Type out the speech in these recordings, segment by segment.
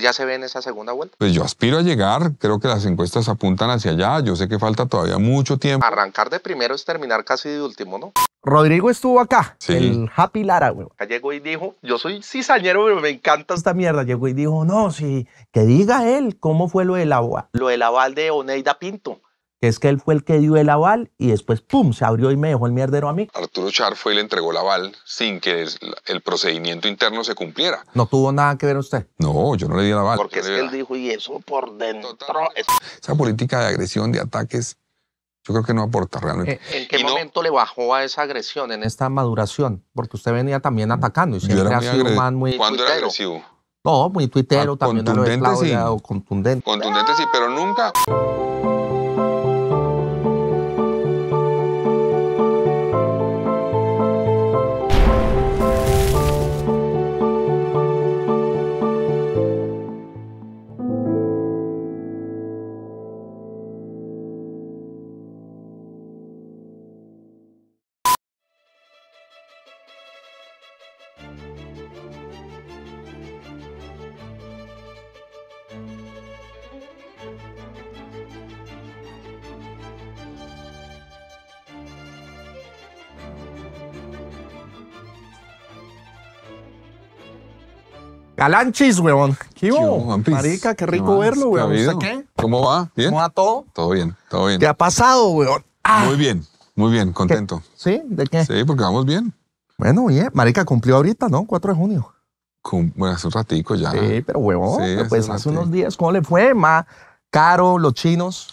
ya se ve en esa segunda vuelta? Pues yo aspiro a llegar, creo que las encuestas apuntan hacia allá, yo sé que falta todavía mucho tiempo. Arrancar de primero es terminar casi de último, ¿no? Rodrigo estuvo acá, el Happy Lara, güey. Llegó y dijo, yo soy cizañero, pero me encanta esta mierda. Llegó y dijo, no, sí, que diga él cómo fue lo del agua Lo del aval de Oneida Pinto que es que él fue el que dio el aval y después, ¡pum!, se abrió y me dejó el mierdero a mí. Arturo Char fue y le entregó el aval sin que el procedimiento interno se cumpliera. ¿No tuvo nada que ver usted? No, yo no le di el aval. Porque es que él dijo, y eso por dentro. Esa política de agresión, de ataques, yo creo que no aporta realmente. Eh, ¿En qué momento le bajó a esa agresión, en esta maduración? Porque usted venía también atacando y siempre ha sido muy... ¿Cuándo era agresivo? No, muy tuitero, ah, también contundente, sí. contundente. Contundente sí, pero nunca... Galanchis, weón. ¿Qué hubo? Marica, qué rico verlo, weón. ¿Qué, ¿Cómo va? ¿Bien? ¿Cómo va todo? Todo bien, todo bien. ¿Qué ha pasado, weón? Ah. Muy bien, muy bien, contento. ¿Sí? ¿De qué? Sí, porque vamos bien. Bueno, bien. Marica, cumplió ahorita, ¿no? 4 de junio. bueno, hace un ratico ya. Sí, pero huevón, pues hace, hace unos días. ¿Cómo le fue? Más caro, los chinos.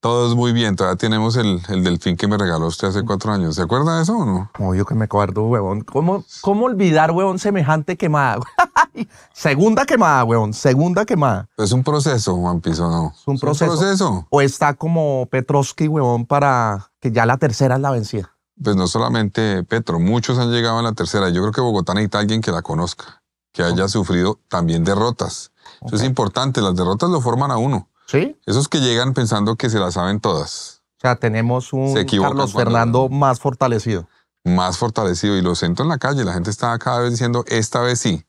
Todo es muy bien, todavía tenemos el, delfín que me regaló usted hace cuatro años. ¿Se acuerda de eso o no? Obvio que me acuerdo, huevón. ¿Cómo, cómo olvidar, huevón, semejante quemada? Segunda quemada, huevón. Segunda quemada. Es un proceso, Juan Piso, ¿no? Es un proceso. O está como Petrosky, huevón, para que ya la tercera es la vencida. Pues no solamente Petro, muchos han llegado a la tercera. Yo creo que Bogotá necesita alguien que la conozca, que haya sufrido también derrotas. Eso es importante, las derrotas lo forman a uno. ¿Sí? Esos que llegan pensando que se las saben todas. O sea, tenemos un Carlos Fernando más fortalecido. Más fortalecido y lo siento en la calle. La gente está cada vez diciendo, esta vez sí.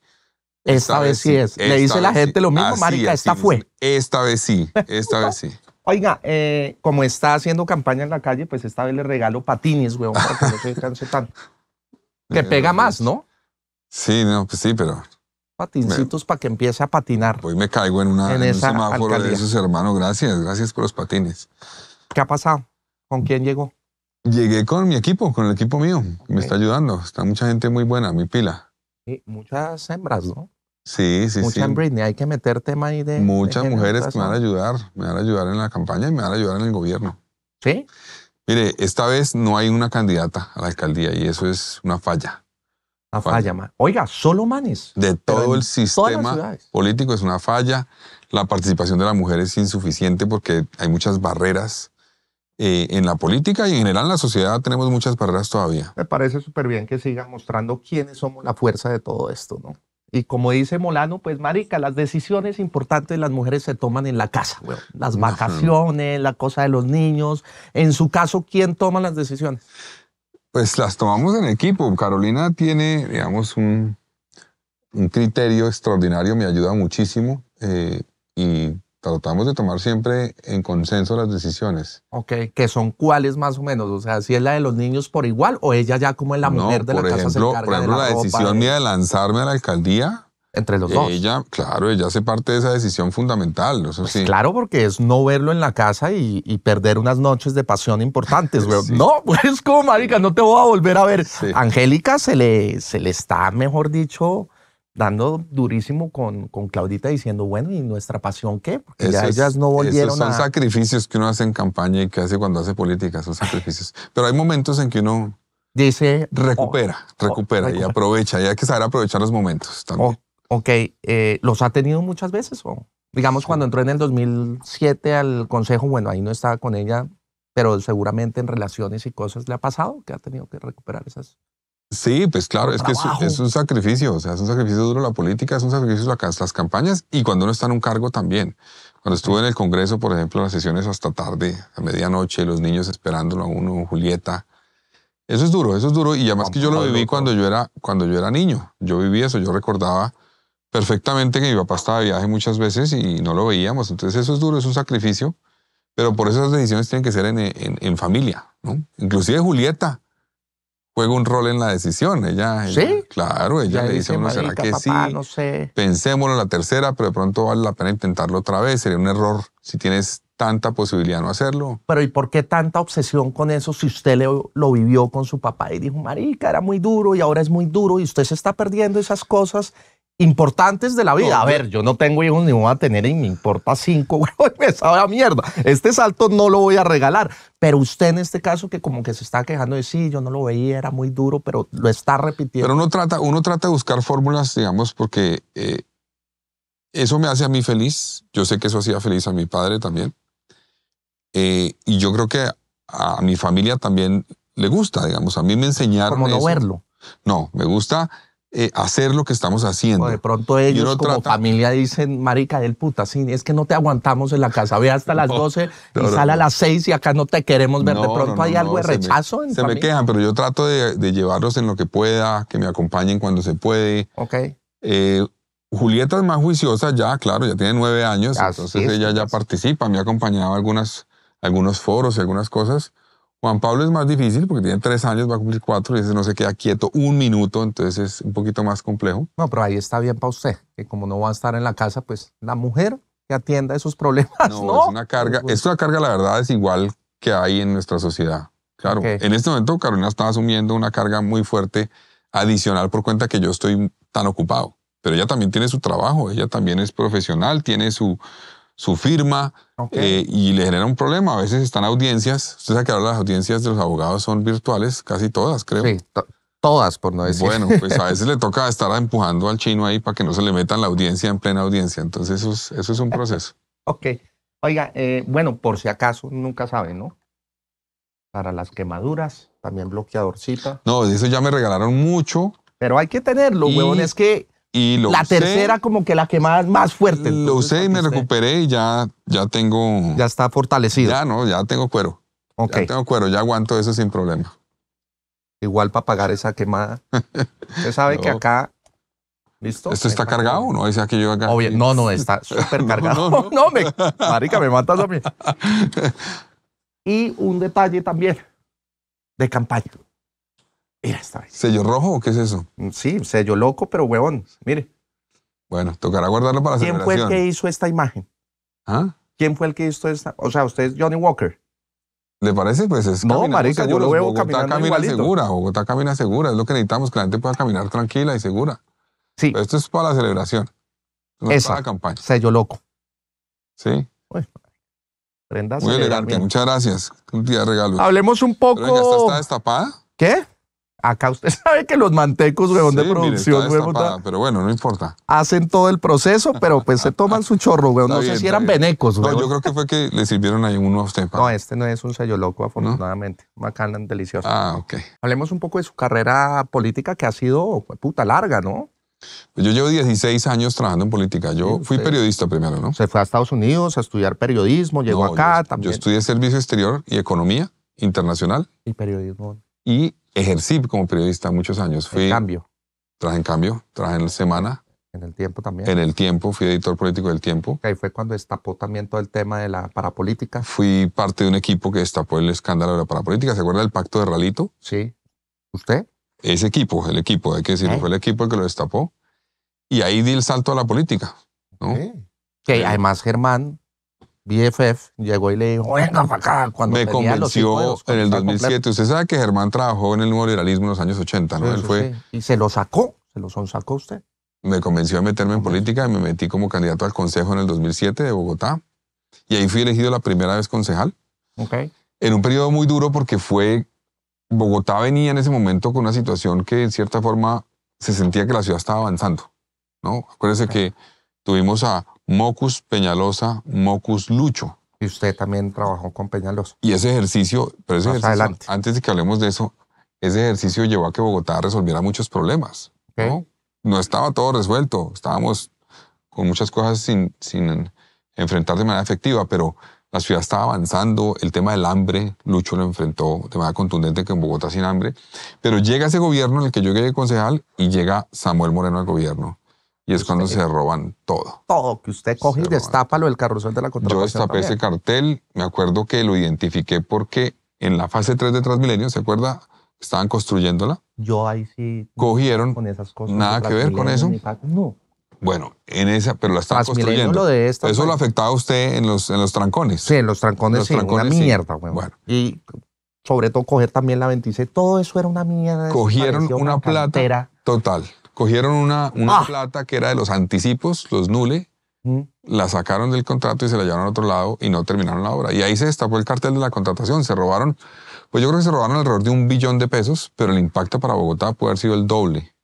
Esta, vez, sí es. Le dice la gente lo mismo, Marica, esta fue. Esta vez sí, esta vez sí. Oiga, eh, como está haciendo campaña en la calle, pues esta vez le regalo patines, weón, para que no se canse tanto. Que pega más, ¿no? Sí, no, pues sí, pero patincitos para que empiece a patinar. Hoy me caigo en, una, en un semáforo de esos, hermanos. Gracias, gracias por los patines. ¿Qué ha pasado? ¿Con quién llegó? Llegué con mi equipo, con el equipo mío. Me está ayudando. Está mucha gente muy buena, mi pila. Y muchas hembras, ¿no? Sí, sí, sí. hay que meter tema ahí de. Muchas mujeres que me van a ayudar, me van a ayudar en la campaña y me van a ayudar en el gobierno. Sí. Mire, esta vez no hay una candidata a la alcaldía y eso es una falla. Una falla. Oiga, solo manes. De todo el sistema político es una falla. La participación de la mujer es insuficiente porque hay muchas barreras eh, en la política y en general en la sociedad tenemos muchas barreras todavía. Me parece súper bien que sigan mostrando quiénes somos la fuerza de todo esto, ¿no? Y como dice Molano, pues marica, las decisiones importantes de las mujeres se toman en la casa, Las vacaciones, la cosa de los niños. En su caso, ¿quién toma las decisiones? Pues las tomamos en equipo. Carolina tiene, digamos, un, criterio extraordinario, me ayuda muchísimo eh, y tratamos de tomar siempre en consenso las decisiones. Ok, que son cuáles más o menos, o sea, si es la de los niños por igual o ella ya como es la mujer de la casa Por ejemplo, la, decisión de lanzarme a la alcaldía entre los dos. Ella, claro, ella hace parte de esa decisión fundamental. Pues claro, porque es no verlo en la casa y, perder unas noches de pasión importantes, No, pues como, marica, no te voy a volver a ver. Angélica se le, se le está, mejor dicho, dando durísimo con, con Claudita diciendo, bueno, ¿y nuestra pasión qué? Porque ya ellas no volvieron son sacrificios que uno hace en campaña y que hace cuando hace política, son sacrificios. Pero hay momentos en que uno... Dice... Recupera, oh, oh, recupera, y aprovecha. Y hay que saber aprovechar los momentos también. Ok, eh, ¿los ha tenido muchas veces? O, digamos, cuando entró en el 2007 al consejo, bueno, ahí no estaba con ella, pero seguramente en relaciones y cosas le ha pasado que ha tenido que recuperar esas. Sí, pues claro, es que es, un sacrificio, o sea, es un sacrificio duro la política, es un sacrificio las campañas y cuando uno está en un cargo también. Cuando estuve en el Congreso, por ejemplo, las sesiones hasta tarde, a medianoche, los niños esperándolo a uno, Julieta, eso es duro, eso es duro. Y además que yo lo viví cuando yo era, cuando yo era niño. Yo viví eso, yo recordaba perfectamente que mi papá estaba de viaje muchas veces y no lo veíamos. Entonces eso es duro, es un sacrificio, pero por eso esas decisiones tienen que ser en, familia. ¿no? Inclusive Julieta juega un rol en la decisión. Ella, ¿Sí? claro, ella, le dice, ¿no ¿será que sí? No Pensémoslo la tercera, pero de pronto vale la pena intentarlo otra vez. Sería un error si tienes tanta posibilidad de no hacerlo. Pero ¿y por qué tanta obsesión con eso si usted lo vivió con su papá y dijo, marica, era muy duro y ahora es muy duro y usted se está perdiendo esas cosas importantes de la vida. a ver, yo no tengo hijos ni voy a tener y me importa cinco, güey, me sabe mierda. Este salto no lo voy a regalar. Pero usted en este caso que como que se está quejando de sí, yo no lo veía, era muy duro, pero lo está repitiendo. Pero uno trata, uno trata de buscar fórmulas, digamos, porque eh, eso me hace a mí feliz. Yo sé que eso hacía feliz a mi padre también. Eh, y yo creo que a mi familia también le gusta, digamos. A mí me enseñaron. Como no verlo. No, me gusta eh, hacer lo que estamos haciendo. de pronto ellos como familia dicen, marica del puta, es que no te aguantamos en la casa, ve hasta las 12 y sale a las 6 y acá no te queremos ver. de pronto hay algo de rechazo. se me quejan, pero yo trato de, llevarlos en lo que pueda, que me acompañen cuando se puede. Ok. Eh, Julieta es más juiciosa ya, claro, ya tiene nueve años, entonces ella ya participa, me ha acompañado a algunas, algunos foros y algunas cosas. Juan Pablo es más difícil porque tiene tres años, va a cumplir cuatro y ese no se queda quieto un minuto, entonces es un poquito más complejo. No, pero ahí está bien para usted, que como no va a estar en la casa, pues la mujer que atienda esos problemas. No, ¿no? es una carga, es una carga, la verdad, es igual que hay en nuestra sociedad. Claro, en este momento Carolina está asumiendo una carga muy fuerte adicional por cuenta que yo estoy tan ocupado, pero ella también tiene su trabajo, ella también es profesional, tiene su, su firma eh, y le genera un problema. A veces están audiencias. Usted sabe que ahora las audiencias de los abogados son virtuales, casi todas, creo. Sí, todas, por no decir. Bueno, pues a veces le toca estar empujando al chino ahí para que no se le metan la audiencia en plena audiencia. Entonces, eso es, eso es un proceso. ok. Oiga, eh, bueno, por si acaso, nunca sabe, ¿no? Para las quemaduras, también bloqueadorcita. No, de eso ya me regalaron mucho. Pero hay que tenerlo, Es que la tercera como que la que más, fuerte. lo usé y me recuperé y ya, ya tengo... Ya está fortalecido. Ya no, ya tengo cuero. Ya tengo cuero, ya aguanto eso sin problema. Igual para pagar esa quemada. Usted sabe que acá... ¿Listo? ¿Esto está cargado o no? aquí yo acá. no, no, está súper cargado. no, no, no, me, marica, me matas a mí. y un detalle también de campaña. Mira esta ¿Sello rojo o qué es eso? Mm, sí, sello loco, pero huevón. Mire. Bueno, tocará guardarlo para ¿Quién fue el que hizo esta imagen? ¿Ah? ¿Quién fue el que hizo esta? O sea, usted es Johnny Walker. ¿Le parece? Pues es No, marica, yo lo veo caminando igualito. Bogotá camina segura, es lo que necesitamos, que la gente pueda caminar tranquila y segura. Sí. esto es para la celebración. Esa, es para la campaña. Sello loco. Sí. Pues, Muy elegante, muchas gracias. Un día regalo. Hablemos un poco. está destapada? ¿Qué? Acá usted sabe que los mantecos, weón, de producción, Pero bueno, no importa. Hacen todo el proceso, pero pues se toman su chorro, weón. no sé si eran venecos, weón. No, yo creo que fue que le sirvieron ahí uno a usted. No, este no es un sello loco, afortunadamente. ¿No? delicioso. Ah, ok. Hablemos un poco de su carrera política que ha sido, puta, larga, ¿no? Pues yo llevo 16 años trabajando en política. Yo fui periodista primero, ¿no? Se fue a Estados Unidos a estudiar periodismo, llegó acá también. Yo estudié Servicio Exterior y Economía Internacional. Y periodismo. Y ejercí como periodista muchos años. Fui, en cambio. Traje en cambio, traje en la semana. En el tiempo también. En el tiempo, fui editor político del tiempo. Ahí fue cuando destapó también todo el tema de la parapolítica. Fui parte de un equipo que destapó el escándalo de la parapolítica. ¿Se acuerda del pacto de Ralito? Sí. ¿Usted? Ese equipo, el equipo, hay que decirlo, fue el equipo el que lo destapó. Y ahí di el salto a la política. ¿no? Que eh. además Germán BFF llegó y le dijo, venga para acá. Cuando me convenció en el 2007. Usted sabe que Germán trabajó en el nuevo liberalismo en los años 80, ¿no? fue... Y se lo sacó, se lo sacó usted. Me convenció a meterme en política y me metí como candidato al Consejo en el 2007 de Bogotá. Y ahí fui elegido la primera vez concejal. Okay. En un periodo muy duro porque fue... Bogotá venía en ese momento con una situación que en cierta forma se sentía que la ciudad estaba avanzando, ¿no? Acuérdense que tuvimos a Mocus Peñalosa, Mocus Lucho. Y usted también trabajó con Peñalosa. Y ese ejercicio, pero antes de que hablemos de eso, ese ejercicio llevó a que Bogotá resolviera muchos problemas. ¿no? ¿no? estaba todo resuelto, estábamos con muchas cosas sin, sin enfrentar de manera efectiva, pero la ciudad estaba avanzando, el tema del hambre, Lucho lo enfrentó de manera contundente que en Bogotá sin hambre, pero llega ese gobierno en el que yo llegué concejal y llega Samuel Moreno al gobierno. Y es cuando se roban todo. Todo, que usted coge y destápalo el carrusel de la contratación. Yo destapé ese cartel, me acuerdo que lo identifiqué porque en la fase 3 de Transmilenio, ¿se acuerda? Estaban construyéndola. Yo ahí sí. Cogieron. Con esas cosas. Nada que ver con eso. No. Bueno, en esa, pero la estaban construyendo. eso lo pues. afectaba a usted en los, en los trancones. Sí, en los trancones, los sí, una mierda, güey. Y sobre todo coger también la 26, todo eso era una mierda. Cogieron una, una plata total cogieron una, una ah. plata que era de los anticipos, los nule, mm. la sacaron del contrato y se la llevaron a otro lado y no terminaron la obra. Y ahí se destapó el cartel de la contratación, se robaron, pues yo creo que se robaron alrededor de un billón de pesos, pero el impacto para Bogotá puede haber sido el doble.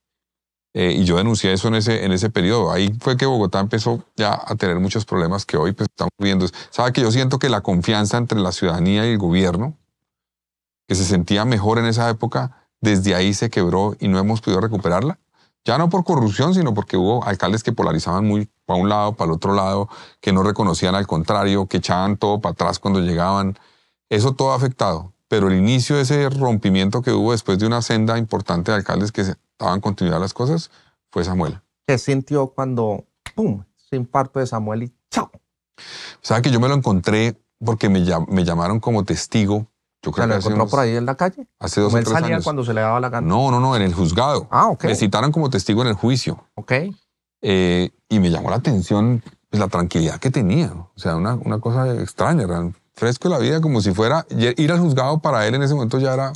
Eh, y yo denuncié eso en ese, en ese periodo. Ahí fue que Bogotá empezó ya a tener muchos problemas que hoy pues, estamos viendo. Sabe que yo siento que la confianza entre la ciudadanía y el gobierno, que se sentía mejor en esa época, desde ahí se quebró y no hemos podido recuperarla ya no por corrupción, sino porque hubo alcaldes que polarizaban muy para un lado, para el otro lado, que no reconocían al contrario, que echaban todo para atrás cuando llegaban. Eso todo ha afectado. Pero el inicio de ese rompimiento que hubo después de una senda importante de alcaldes que estaban continuidad las cosas fue Samuel. ¿Qué sintió cuando, pum, se imparto de Samuel y chao? O sea, que yo me lo encontré porque me llamaron como testigo yo encontró por ahí en la calle. Hace dos o salía cuando se le daba la gana? No, no, no, en el juzgado. Ah, ok. Me citaron como testigo en el juicio. Ok. Eh, y me llamó la atención pues, la tranquilidad que tenía. O sea, una, una cosa extraña, ¿verdad? fresco la vida, como si fuera ir al juzgado para él en ese momento ya era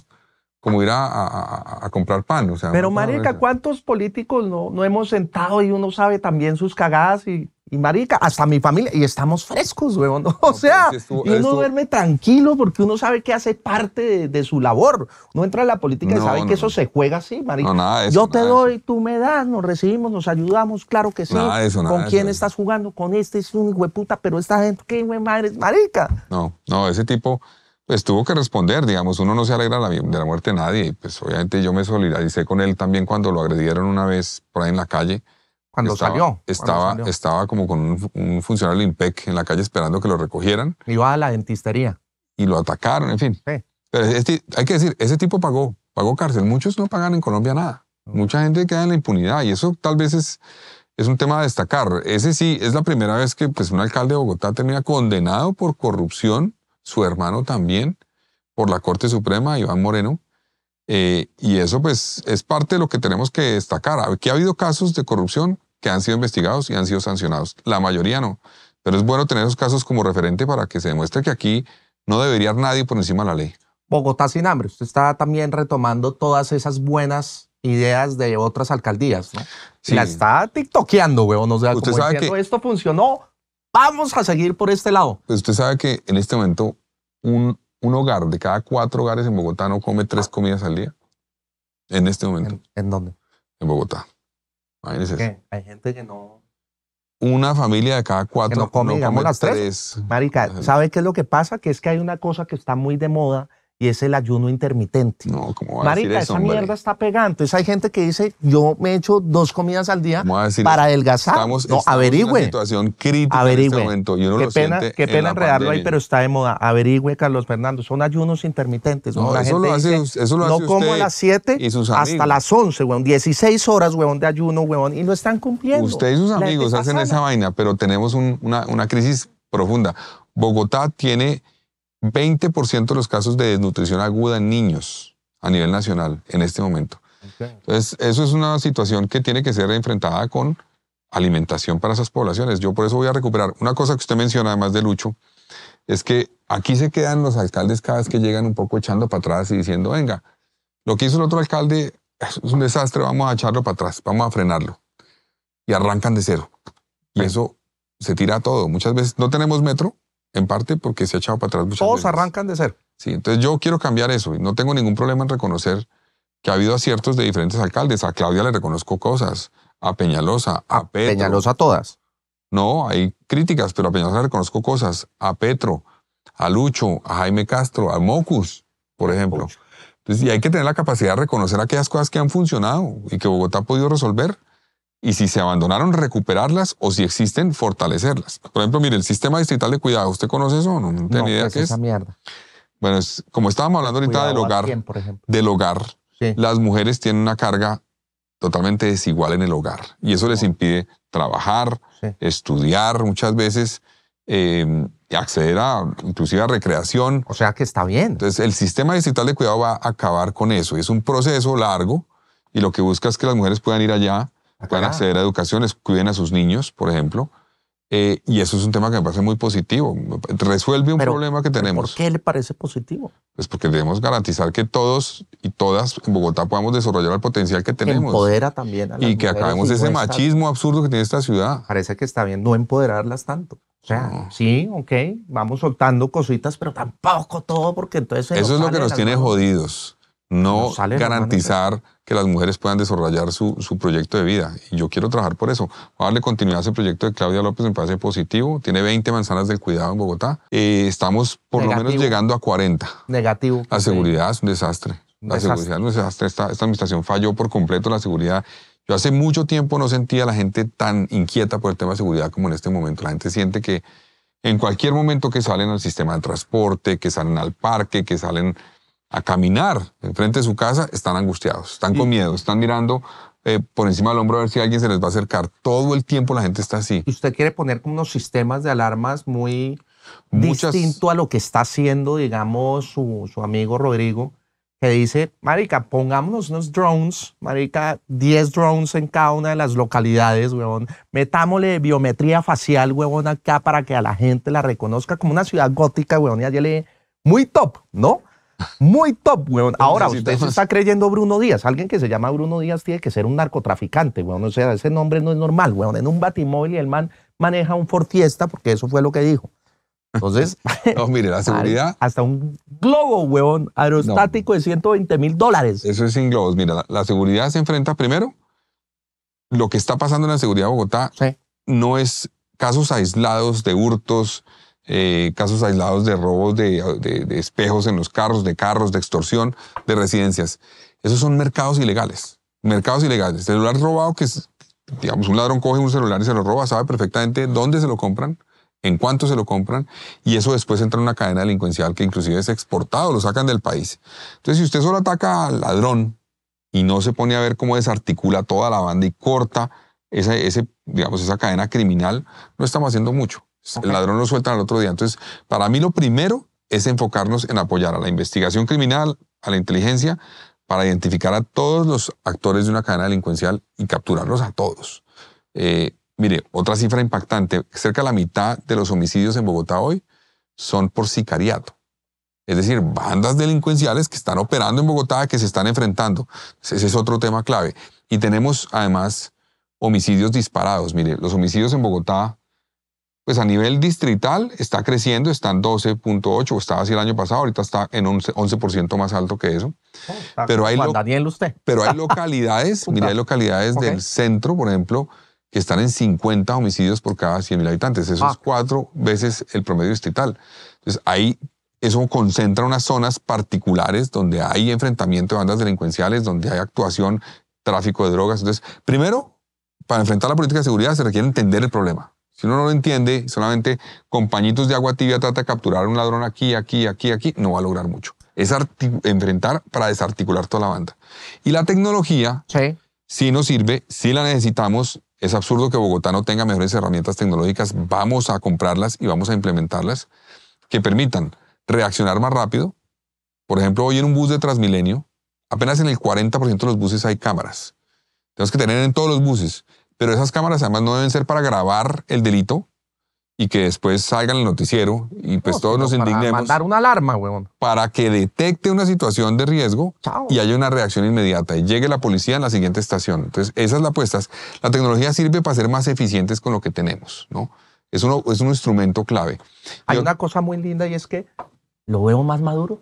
como ir a, comprar pan. O sea, Pero, Marica, ¿cuántos políticos no, no hemos sentado y uno sabe también sus cagadas y, y Marica, hasta mi familia, y estamos frescos, weón. O sea, y uno duerme tranquilo porque uno sabe que hace parte de, su labor. Uno entra a la política y sabe que eso se juega así, Marica. No, Nada de eso, Yo te doy, tú me das, nos recibimos, nos ayudamos, claro que sí. Nada eso, ¿Con quién estás jugando? Con este es un puta, pero esta gente, qué madre, Marica. No, no, ese tipo pues tuvo que responder, digamos, uno no se alegra de la muerte de nadie, pues obviamente yo me solidaricé con él también cuando lo agredieron una vez por ahí en la calle. Cuando salió. Estaba, estaba como con un, funcionario del IMPEC en la calle esperando que lo recogieran. Iba a la dentistería. Y lo atacaron, en fin. hay que decir, ese tipo pagó, pagó cárcel. Muchos no pagan en Colombia nada. Mucha gente queda en la impunidad y eso tal vez es, es un tema a destacar. Ese sí, es la primera vez que pues, un alcalde de Bogotá termina condenado por corrupción su hermano también por la Corte Suprema, Iván Moreno. Eh, y eso pues es parte de lo que tenemos que destacar, aquí ha habido casos de corrupción que han sido investigados y han sido sancionados. La mayoría no. Pero es bueno tener esos casos como referente para que se demuestre que aquí no debería nadie por encima de la ley. Bogotá sin hambre. Usted está también retomando todas esas buenas ideas de otras alcaldías, ¿no? Sí. La está tiktokeando, huevón. O Usted sabe que... esto funcionó, Vamos a seguir por este lado. Pues usted sabe que en este momento un, un hogar de cada cuatro hogares en Bogotá no come tres comidas al día. En este momento. ¿En, dónde? En Bogotá. Hay gente que no. Una familia de cada cuatro no come, las tres. tres. Marica, ¿sabe qué es lo que pasa? Que es que hay una cosa que está muy de moda y es el ayuno intermitente. No, ¿cómo va a decir esa mierda está pegando. hay gente que dice, yo me echo dos comidas al día para adelgazar. no, averigüe. situación crítica en este momento. Yo no lo pena, qué pena enredarlo ahí, pero está de moda. Averigüe, Carlos Fernando. Son ayunos intermitentes. No, eso, lo hace, eso, lo hace, No como a las 7 hasta las 11, weón. 16 horas, huevón, de ayuno, huevón. Y lo están cumpliendo. Usted y sus amigos hacen esa vaina, pero tenemos una crisis profunda. Bogotá tiene 20% de los casos de desnutrición aguda en niños a nivel nacional en este momento. Entonces, eso es una situación que tiene que ser enfrentada con alimentación para esas poblaciones. Yo por eso voy a recuperar una cosa que usted menciona, además de Lucho, es que aquí se quedan los alcaldes cada vez que llegan un poco echando para atrás y diciendo, venga, lo que hizo el otro alcalde es un desastre, vamos a echarlo para atrás, vamos a frenarlo. Y arrancan de cero. Y eso se tira todo. Muchas veces no tenemos metro, en parte porque se ha echado para atrás Todos arrancan de ser. Sí, entonces yo quiero cambiar eso y no tengo ningún problema en reconocer que ha habido aciertos de diferentes alcaldes. A Claudia le reconozco cosas, a Peñalosa, a, a Peñalosa todas. No, hay críticas, pero a Peñalosa le reconozco cosas, a Petro, a Lucho, a Jaime Castro, a Mocus, por ejemplo. Entonces, y hay que tener la capacidad de reconocer aquellas cosas que han funcionado y que Bogotá ha podido resolver y si se abandonaron, recuperarlas o si existen, fortalecerlas. Por ejemplo, mire, el sistema distrital de cuidado, ¿usted conoce eso? No, no, no idea pues qué Esa mierda. Bueno, como estábamos hablando ahorita del hogar, del hogar, las mujeres tienen una carga totalmente desigual en el hogar y eso les impide trabajar, estudiar muchas veces. Em, acceder a inclusive a recreación. O sea que está bien. Entonces el sistema distrital de cuidado va a acabar con eso. Es un proceso largo y lo que busca es que las mujeres puedan ir allá, para acceder a educaciones, cuiden a sus niños, por ejemplo. Eh, y eso es un tema que me parece muy positivo. Resuelve un problema que tenemos. ¿Por qué le parece positivo? Pues porque debemos garantizar que todos y todas en Bogotá podamos desarrollar el potencial que tenemos. Empodera también a Y que acabemos ese machismo absurdo que tiene esta ciudad. Parece que está bien no empoderarlas tanto. O sea, sí, ok, vamos soltando cositas, pero tampoco todo, porque entonces. Eso es lo que nos tiene jodidos no, garantizar que las mujeres puedan desarrollar su, proyecto de vida. Y yo quiero trabajar por eso. Voy a darle continuidad a ese proyecto de Claudia López, me parece positivo. Tiene 20 manzanas del cuidado en Bogotá. Eh, estamos por lo menos llegando a 40. Negativo. La seguridad es un desastre. La seguridad es un desastre. Esta, esta administración falló por completo la seguridad. Yo hace mucho tiempo no sentía a la gente tan inquieta por el tema de seguridad como en este momento. La gente siente que en cualquier momento que salen al sistema de transporte, que salen al parque, que salen a caminar enfrente de su casa, están angustiados, están con miedo, están mirando eh, por encima del hombro a ver si alguien se les va a acercar. Todo el tiempo la gente está así. Y usted quiere poner como unos sistemas de alarmas muy distinto a lo que está haciendo, digamos, su, amigo Rodrigo, que dice, marica, pongámonos unos drones, marica, 10 drones en cada una de las localidades, huevón. Metámosle biometría facial, huevón, acá para que a la gente la reconozca como una ciudad gótica, huevón. Y allá le... Muy top, ¿no? Muy top, weón. Ahora, usted se está creyendo Bruno Díaz. Alguien que se llama Bruno Díaz tiene que ser un narcotraficante, weón. O sea, ese nombre no es normal, weón. En un batimóvil y el man maneja un Fortiesta, porque eso fue lo que dijo. Entonces, no, mire, la seguridad. Hasta un globo, huevón, aerostático de 120 mil dólares. Eso es sin globos. Mira, la, seguridad se enfrenta primero. Lo que está pasando en la seguridad de Bogotá no es casos aislados de hurtos, eh, casos aislados de robos de, espejos en los carros, de carros, de extorsión, de residencias. Esos son mercados ilegales. Mercados ilegales. Celular robado que, es, digamos, un ladrón coge un celular y se lo roba, sabe perfectamente dónde se lo compran, en cuánto se lo compran, y eso después entra en una cadena delincuencial que inclusive es exportado, lo sacan del país. Entonces, si usted solo ataca al ladrón y no se pone a ver cómo desarticula toda la banda y corta esa, ese, digamos, esa cadena criminal, no estamos haciendo mucho. El ladrón lo sueltan al otro día. Entonces, para mí lo primero es enfocarnos en apoyar a la investigación criminal, a la inteligencia, para identificar a todos los actores de una cadena delincuencial y capturarlos a todos. Eh, mire, otra cifra impactante, cerca de la mitad de los homicidios en Bogotá hoy son por sicariato. Es decir, bandas delincuenciales que están operando en Bogotá, que se están enfrentando. Ese es otro tema clave. Y tenemos además homicidios disparados. Mire, los homicidios en Bogotá pues a nivel distrital está creciendo, está en 12.8, estaba así el año pasado, ahorita está en 11%, 11 más alto que eso. Oh, pero, hay usted. pero hay localidades, mira, hay localidades del centro, por ejemplo, que están en 50 homicidios por cada 100.000 habitantes. Eso es ah. cuatro veces el promedio distrital. Entonces, ahí eso concentra unas zonas particulares donde hay enfrentamiento de bandas delincuenciales, donde hay actuación, tráfico de drogas. Entonces, primero, para enfrentar la política de seguridad se requiere entender el problema. Si uno no lo entiende, solamente con pañitos de agua tibia trata de capturar a un ladrón aquí, aquí, aquí, aquí, no va a lograr mucho. Es enfrentar para desarticular toda la banda. Y la tecnología sí. sí nos sirve, sí la necesitamos. Es absurdo que Bogotá no tenga mejores herramientas tecnológicas. Vamos a comprarlas y vamos a implementarlas que permitan reaccionar más rápido. Por ejemplo, hoy en un bus de Transmilenio, apenas en el 40% de los buses hay cámaras. Tenemos que tener en todos los buses. Pero esas cámaras además no deben ser para grabar el delito y que después salga en el noticiero y pues todos nos indignemos. Para mandar una alarma, huevón. Para que detecte una situación de riesgo y haya una reacción inmediata y llegue la policía en la siguiente estación. Entonces, esas la apuestas. La tecnología sirve para ser más eficientes con lo que tenemos, ¿no? Es, uno, es un instrumento clave. Hay una cosa muy linda y es que lo veo más maduro.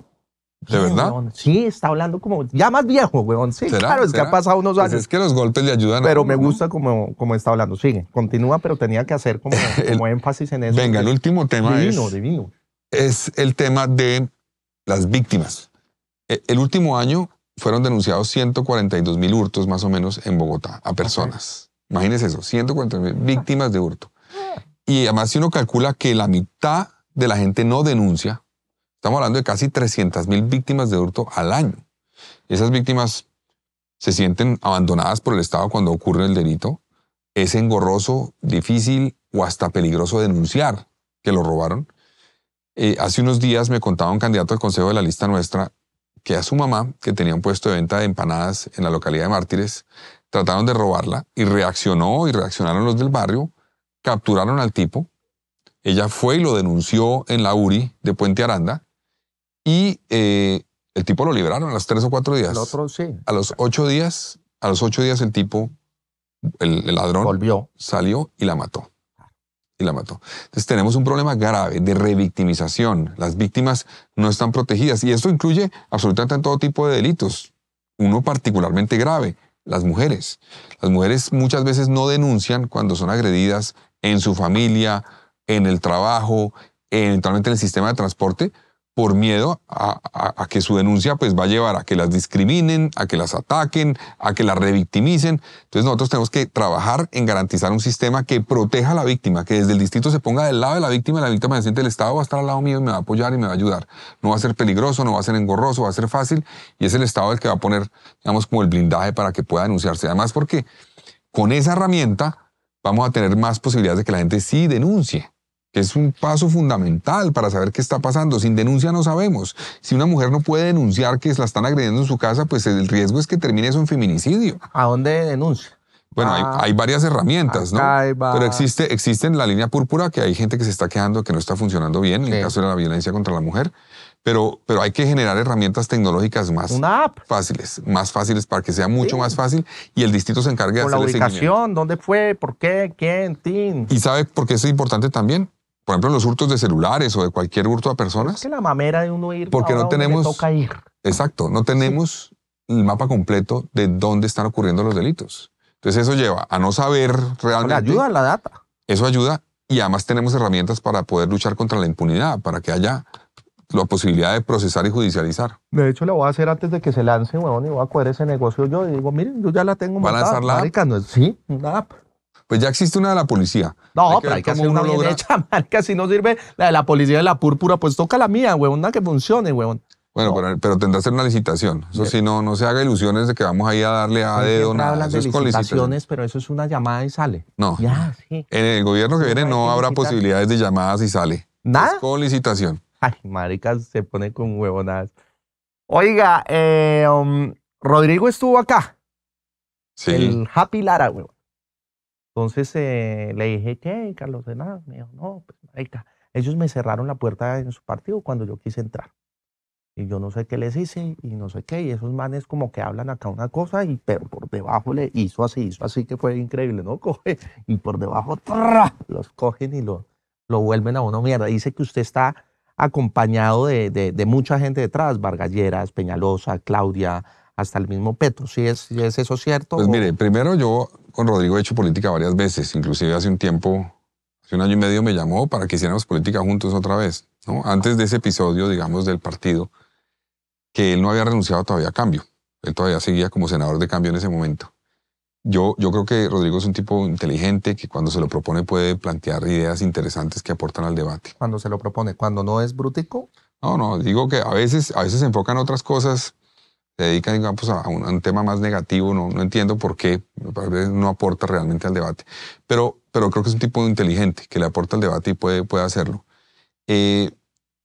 ¿De verdad? Sí, está hablando como ya más viejo, weón. Sí, claro, es que ha pasado unos pues años. es que los golpes le ayudan Pero a me gusta como, está hablando. Sigue, continúa, pero tenía que hacer como, énfasis en eso. Venga, el último tema es. Es el tema de las víctimas. E, el último año fueron denunciados 142 mil hurtos más o menos en Bogotá a personas. Imagínense eso, 142 mil víctimas de hurto. Y además si uno calcula que la mitad de la gente no denuncia, Estamos hablando de casi 300 mil víctimas de hurto al año. Esas víctimas se sienten abandonadas por el Estado cuando ocurre el delito. Es engorroso, difícil o hasta peligroso denunciar que lo robaron. Eh, hace unos días me contaba un candidato al Consejo de la Lista Nuestra que a su mamá, que tenía un puesto de venta de empanadas en la localidad de Mártires, trataron de robarla y reaccionó y reaccionaron los del barrio, capturaron al tipo. Ella fue y lo denunció en la URI de Puente Aranda y eh, el tipo lo liberaron a los tres o cuatro días. A los ocho días, a los días el tipo, el, ladrón, volvió, salió y la mató. Y la mató. Entonces tenemos un problema grave de revictimización. Las víctimas no están protegidas y esto incluye absolutamente todo tipo de delitos. Uno particularmente grave, las mujeres. Las mujeres muchas veces no denuncian cuando son agredidas en su familia, en el trabajo, eventualmente en el sistema de transporte, por miedo a, que su denuncia pues va a llevar a que las discriminen, a que las ataquen, a que las revictimicen. Entonces nosotros tenemos que trabajar en garantizar un sistema que proteja a la víctima, que desde el distrito se ponga del lado de la víctima, la víctima se siente el Estado va a estar al lado mío y me va a apoyar y me va a ayudar. No va a ser peligroso, no va a ser engorroso, va a ser fácil y es el Estado el que va a poner, digamos, como el blindaje para que pueda denunciarse. Además porque con esa herramienta vamos a tener más posibilidades de que la gente sí denuncie que es un paso fundamental para saber qué está pasando. Sin denuncia no sabemos. Si una mujer no puede denunciar que la están agrediendo en su casa, pues el riesgo es que termine eso en feminicidio. ¿A dónde denuncia? Bueno, hay, ah, varias herramientas, ¿no? Pero existe, existe en la línea púrpura que hay gente que se está quedando, que no está funcionando bien en el caso de la violencia contra la mujer. Pero, pero hay que generar herramientas tecnológicas más fáciles, más fáciles para que sea mucho más fácil y el distrito se encargue de hacer la ubicación, dónde fue, por qué, quién, tin. ¿Y sabe por qué es importante también? por ejemplo, los hurtos de celulares o de cualquier hurto a personas. Es que la mamera de uno ir porque no tenemos toca ir. Exacto, no tenemos el mapa completo de dónde están ocurriendo los delitos. Entonces eso lleva a no saber realmente. ayuda la data. Eso ayuda y además tenemos herramientas para poder luchar contra la impunidad, para que haya la posibilidad de procesar y judicializar. De hecho, la voy a hacer antes de que se lance, weón, y voy a coger ese negocio yo. Y digo, miren, yo ya la tengo ¿Va montada. a sí, una app. Pues ya existe una de la policía. No, pero hay que hacer una hecha, Si no sirve la de la policía de la púrpura, pues toca la mía, huevón, una que funcione, huevón. Bueno, pero, tendrá que ser una licitación. Eso si no, no se haga ilusiones de que vamos ahí a darle a dedo nada. Hablan de licitaciones, pero eso es una llamada y sale. No. Ya, sí. En el gobierno que viene no, habrá posibilidades de llamadas y sale. Nada. Es con licitación. Ay, maricas, se pone con huevonadas. Oiga, eh, um, Rodrigo estuvo acá. Sí. El Happy Lara, huevón. Entonces eh, le dije, ¿qué, Carlos? De nada. Me dijo, no, pues, Ellos me cerraron la puerta en su partido cuando yo quise entrar. Y yo no sé qué les hice y no sé qué. Y esos manes como que hablan acá una cosa, y, pero por debajo le hizo así, hizo así que fue increíble, ¿no? Coge y por debajo los cogen y lo, lo vuelven a uno mierda. Dice que usted está acompañado de, de, mucha gente detrás, Bargalleras, Peñalosa, Claudia, hasta el mismo Petro. ¿Si es, ¿sí es eso cierto? Pues mire, primero yo con Rodrigo he hecho política varias veces, inclusive hace un tiempo, hace un año y medio me llamó para que hiciéramos política juntos otra vez, ¿no? Antes de ese episodio, digamos, del partido, que él no había renunciado todavía a cambio, él todavía seguía como senador de cambio en ese momento. Yo, yo creo que Rodrigo es un tipo inteligente que cuando se lo propone puede plantear ideas interesantes que aportan al debate. Cuando se lo propone, cuando no es brutico. No, no, digo que a veces, a veces se enfocan otras cosas se dedica, digamos, a un, tema más negativo, no, no entiendo por qué, no aporta realmente al debate. Pero, pero creo que es un tipo inteligente que le aporta al debate y puede, puede hacerlo. Eh,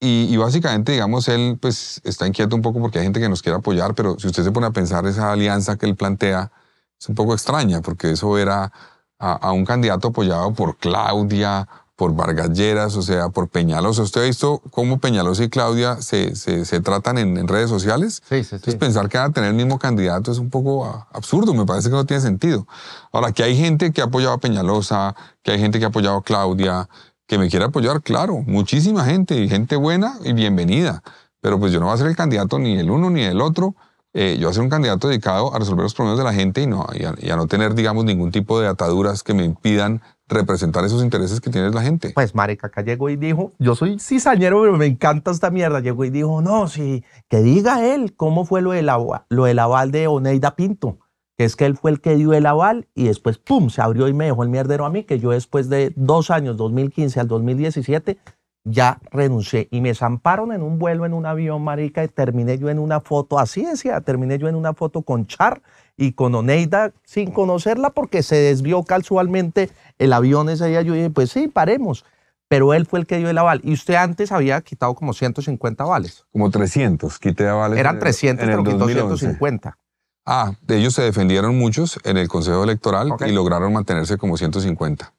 y, básicamente, digamos, él pues está inquieto un poco porque hay gente que nos quiere apoyar, pero si usted se pone a pensar esa alianza que él plantea, es un poco extraña, porque eso era a, a un candidato apoyado por Claudia, por Vargalleras, o sea, por Peñalosa. ¿Usted ha visto cómo Peñalosa y Claudia se, se, tratan en, redes sociales? Sí, sí, sí. Entonces pensar que van a tener el mismo candidato es un poco ah, absurdo, me parece que no tiene sentido. Ahora, que hay gente que ha apoyado a Peñalosa, que hay gente que ha apoyado a Claudia, que me quiere apoyar, claro, muchísima gente, y gente buena y bienvenida. Pero pues yo no voy a ser el candidato ni el uno ni el otro. Eh, yo voy a ser un candidato dedicado a resolver los problemas de la gente y, no, y a no tener, digamos, ningún tipo de ataduras que me impidan representar esos intereses que tiene la gente. Pues Marek acá llegó y dijo, yo soy cizañero, pero me encanta esta mierda. Llegó y dijo, no, sí, que diga él cómo fue lo, del aval, lo del aval de Oneida Pinto, que es que él fue el que dio el aval y después, ¡pum!, se abrió y me dejó el mierdero a mí, que yo después de dos años, 2015 al 2017, ya renuncié y me zamparon en un vuelo en un avión, marica, y terminé yo en una foto, así decía, terminé yo en una foto con Char y con Oneida sin conocerla porque se desvió casualmente el avión ese día. Yo dije, pues sí, paremos. Pero él fue el que dio el aval. Y usted antes había quitado como 150 avales. Como 300, quité avales. Eran 300, pero quitó 150. Ah, de ellos se defendieron muchos en el Consejo Electoral y lograron mantenerse como 150.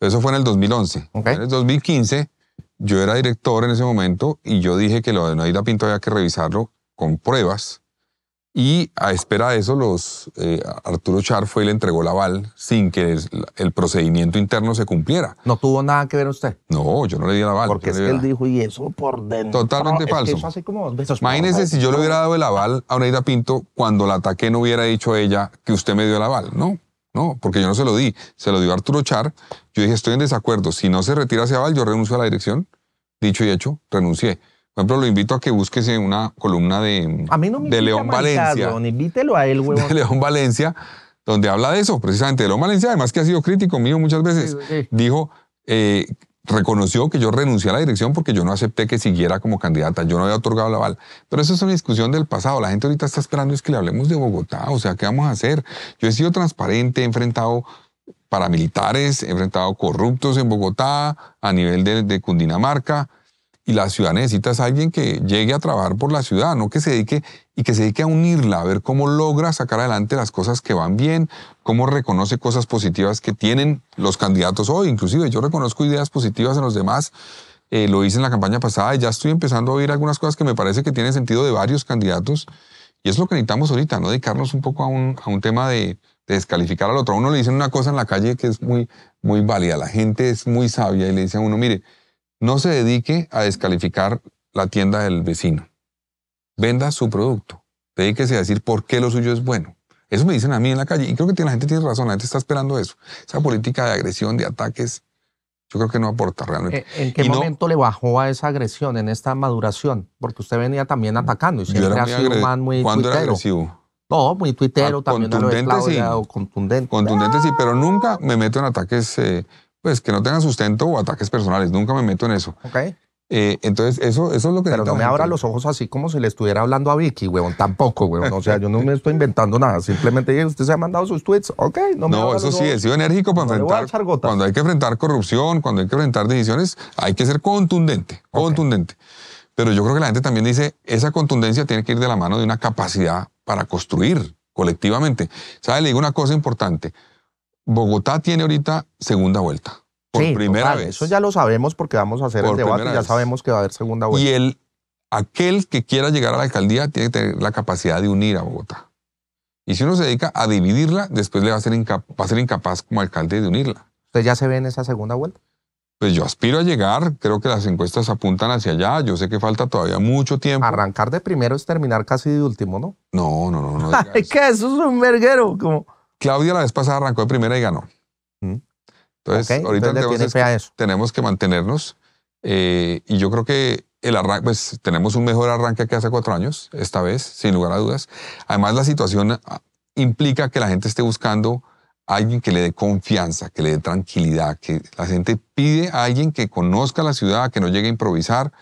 Eso fue en el 2011. En el 2015 yo era director en ese momento y yo dije que lo de Pinto había que revisarlo con pruebas. Y a espera de eso, los, eh, Arturo Char fue y le entregó la aval sin que el, procedimiento interno se cumpliera. ¿No tuvo nada que ver usted? No, yo no le di la aval. Porque es que él dijo, y eso por dentro. Totalmente falso. si yo le hubiera dado el aval a Oneida Pinto cuando la ataque no hubiera dicho ella que usted me dio el aval, ¿no? No, porque yo no se lo di, se lo dio Arturo Char. Yo dije, estoy en desacuerdo. Si no se retira hacia Val, yo renuncio a la dirección. Dicho y hecho, renuncié. Por ejemplo, lo invito a que en una columna de, a de León Valencia. Invítelo a él, huevón. De León Valencia, donde habla de eso, precisamente. De León Valencia, además que ha sido crítico mío muchas veces, dijo eh, reconoció que yo renuncié a la dirección porque yo no acepté que siguiera como candidata, yo no había otorgado la aval. Pero eso es una discusión del pasado, la gente ahorita está esperando es que le hablemos de Bogotá, o sea, ¿qué vamos a hacer? Yo he sido transparente, he enfrentado paramilitares, he enfrentado corruptos en Bogotá, a nivel de Cundinamarca, y la ciudad necesita a alguien que llegue a trabajar por la ciudad, no que se dedique y que se dedique a unirla, a ver cómo logra sacar adelante las cosas que van bien, cómo reconoce cosas positivas que tienen los candidatos hoy. Inclusive yo reconozco ideas positivas en los demás. Eh, lo hice en la campaña pasada y ya estoy empezando a oír algunas cosas que me parece que tienen sentido de varios candidatos. Y es lo que necesitamos ahorita, no dedicarnos un poco a un, tema de, descalificar al otro. A uno le dicen una cosa en la calle que es muy, muy válida. La gente es muy sabia y le dice a uno, mire, no se dedique a descalificar la tienda del vecino. Venda su producto. Dedíquese a decir por qué lo suyo es bueno. Eso me dicen a mí en la calle. Y creo que la gente tiene razón. La gente está esperando eso. Esa política de agresión, de ataques, yo creo que no aporta realmente. Eh, ¿En qué momento le bajó a esa agresión, en esta maduración? Porque usted venía también mm, atacando y siempre ha sido muy ¿Cuándo era agresivo? No, muy tuitero ah, también. Contundente, sí. contundente. Contundente, sí, pero nunca me meto en ataques eh, pues que no tengan sustento o ataques personales. Nunca me meto en eso. Okay. Eh, entonces, eso, eso es lo que... Pero no me abra los ojos así como si le estuviera hablando a Vicky, weón. Tampoco, weón. O sea, yo no me estoy inventando nada. Simplemente usted se ha mandado sus tweets. Ok, no me No, eso sí, he sido enérgico para enfrentar... Cuando hay que enfrentar corrupción, cuando hay que enfrentar decisiones, hay que ser contundente, contundente. Pero yo creo que la gente también dice, esa contundencia tiene que ir de la mano de una capacidad para construir colectivamente. ¿Sabe? Le digo una cosa importante. Bogotá tiene ahorita segunda vuelta. Por primera vez. Eso ya lo sabemos porque vamos a hacer el debate y ya sabemos que va a haber segunda vuelta. Y el, aquel que quiera llegar a la alcaldía tiene que tener la capacidad de unir a Bogotá. Y si uno se dedica a dividirla, después le va a ser, ser incapaz como alcalde de unirla. ¿Usted ya se ve en esa segunda vuelta? Pues yo aspiro a llegar, creo que las encuestas apuntan hacia allá, yo sé que falta todavía mucho tiempo. Arrancar de primero es terminar casi de último, ¿no? No, no, no. no que eso es un verguero, como... Claudia la vez pasada arrancó de primera y ganó. Entonces, ahorita tenemos que mantenernos. Eh, y yo creo que el pues tenemos un mejor arranque que hace cuatro años, esta vez, sin lugar a dudas. Además, la situación ah, implica que la gente esté buscando a alguien que le dé confianza, que le dé tranquilidad, que la gente pide a alguien que conozca la ciudad, que no llegue a improvisar.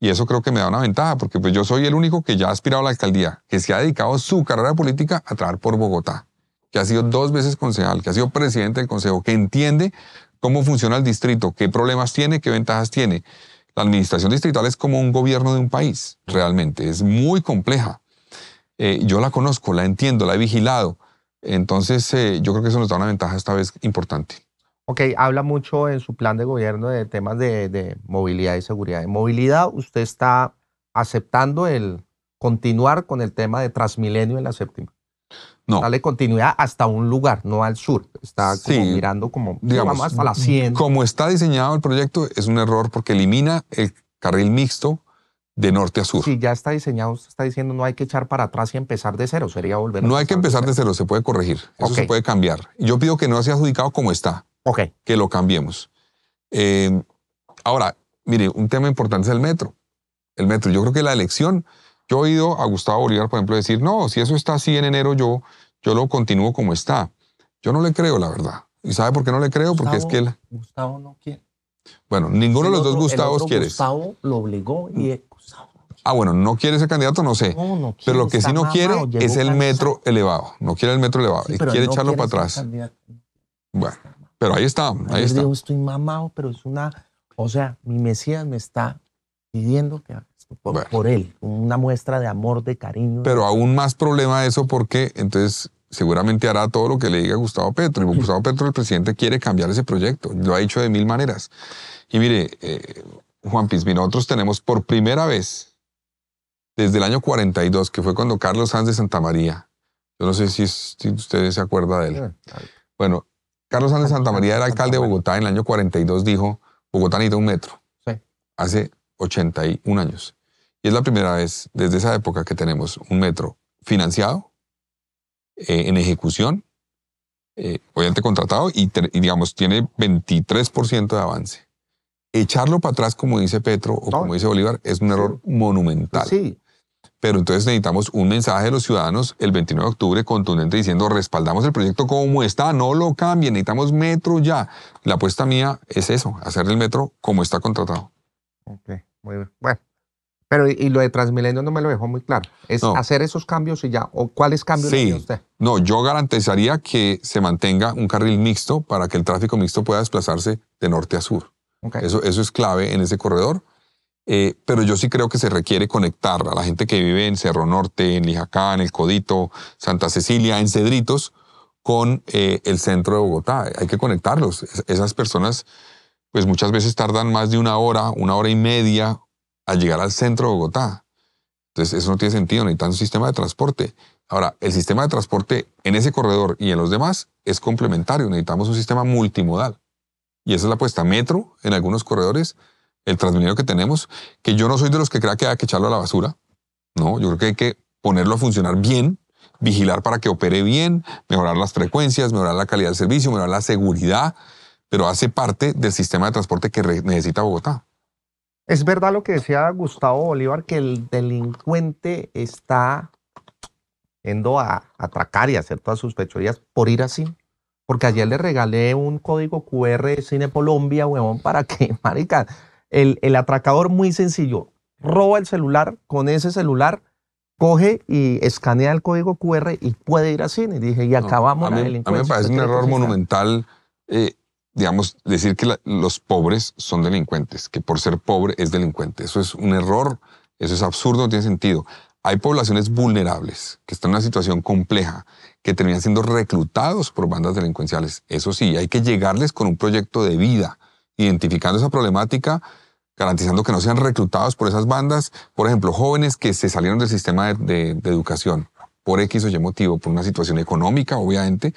Y eso creo que me da una ventaja, porque pues yo soy el único que ya ha aspirado a la alcaldía, que se ha dedicado su carrera política a trabajar por Bogotá que ha sido dos veces concejal, que ha sido presidente del consejo, que entiende cómo funciona el distrito, qué problemas tiene, qué ventajas tiene. La administración distrital es como un gobierno de un país, realmente, es muy compleja. Eh, yo la conozco, la entiendo, la he vigilado. Entonces, eh, yo creo que eso nos da una ventaja esta vez importante. Ok, habla mucho en su plan de gobierno de temas de, de movilidad y seguridad. En movilidad, usted está aceptando el continuar con el tema de Transmilenio en la séptima. No. Dale continuidad hasta un lugar, no al sur. Está mirando como digamos, hasta la 100. Como está diseñado el proyecto, es un error porque elimina el carril mixto de norte a sur. Si ya está diseñado, está diciendo no hay que echar para atrás y empezar de cero, sería volver No hay que empezar de cero. se puede corregir, eso se puede cambiar. Yo pido que no sea adjudicado como está, Ok. que lo cambiemos. Eh, ahora, mire, un tema importante es el metro. El metro, yo creo que la elección yo he oído a Gustavo Bolívar, por ejemplo, decir, no, si eso está así en enero, yo, yo lo continúo como está. Yo no le creo, la verdad. ¿Y sabe por qué no le creo? Porque es que él... Gustavo no quiere. Bueno, ninguno de los dos Gustavos quiere. Gustavo lo obligó y mm. Gustavo. ah, bueno, no quiere ese candidato, no sé. pero lo que sí no quiere es el metro elevado. No quiere el metro elevado. y quiere echarlo para atrás. Bueno, pero ahí está. Ahí estoy mamado, pero es una. O sea, mi Mesías me está pidiendo que por, él, una muestra de amor, de cariño. Pero aún más problema eso porque entonces seguramente hará todo lo que le diga Gustavo Petro. Y Gustavo Petro, el presidente, quiere cambiar ese proyecto. Lo ha dicho de mil maneras. Y mire, eh, Juan Pizmi, nosotros tenemos por primera vez, desde el año 42, que fue cuando Carlos Sanz de Santa María, yo no sé si, ustedes se acuerdan de él. Ah, bueno, Carlos Sanz de Santa María era alcalde de Bogotá en el año 42, dijo, Bogotá necesita un metro. Hace 81 años. Y es la primera vez desde esa época que tenemos un metro financiado, eh, en ejecución, eh, obviamente contratado y, digamos tiene 23% de avance. Echarlo para atrás, como dice Petro o como dice Bolívar, es un error monumental. Sí. Pero entonces necesitamos un mensaje de los ciudadanos el 29 de octubre contundente diciendo respaldamos el proyecto como está, no lo cambien, necesitamos metro ya. La apuesta mía es eso, hacer el metro como está contratado. Ok, muy bien. Bueno. Pero y lo de Transmilenio no me lo dejó muy claro. ¿Es hacer esos cambios y ya? ¿O cuáles cambios sí. usted? No, yo garantizaría que se mantenga un carril mixto para que el tráfico mixto pueda desplazarse de norte a sur. Eso, eso es clave en ese corredor. Eh, pero yo sí creo que se requiere conectar a la gente que vive en Cerro Norte, en Lijacá, en El Codito, Santa Cecilia, en Cedritos, con eh, el centro de Bogotá. Hay que conectarlos. esas personas, pues muchas veces tardan más de una hora, una hora y media al llegar al centro de Bogotá. Entonces, eso no tiene sentido, Necesitamos un sistema de transporte. Ahora, el sistema de transporte en ese corredor y en los demás es complementario, necesitamos un sistema multimodal. Y esa es la apuesta. Metro, en algunos corredores, el transmilenio que tenemos, que yo no soy de los que crea que hay que echarlo a la basura, ¿no? Yo creo que hay que ponerlo a funcionar bien, vigilar para que opere bien, mejorar las frecuencias, mejorar la calidad del servicio, mejorar la seguridad, pero hace parte del sistema de transporte que necesita Bogotá. Es verdad lo que decía Gustavo Bolívar, que el delincuente está yendo a atracar y hacer todas sus fechorías por ir así. Porque ayer le regalé un código QR Cine Colombia, huevón, para que, marica, el, el atracador muy sencillo, roba el celular, con ese celular coge y escanea el código QR y puede ir a cine. Dije, y acabamos la delincuencia. A mí me parece un error monumental eh, digamos, decir que los pobres son delincuentes, que por ser pobre es delincuente. Eso es un error, eso es absurdo, no tiene sentido. Hay poblaciones vulnerables que están en una situación compleja, que terminan siendo reclutados por bandas delincuenciales. Eso sí, hay que llegarles con un proyecto de vida, identificando esa problemática, garantizando que no sean reclutados por esas bandas. Por ejemplo, jóvenes que se salieron del sistema de, de educación por X o Y motivo, por una situación económica, obviamente,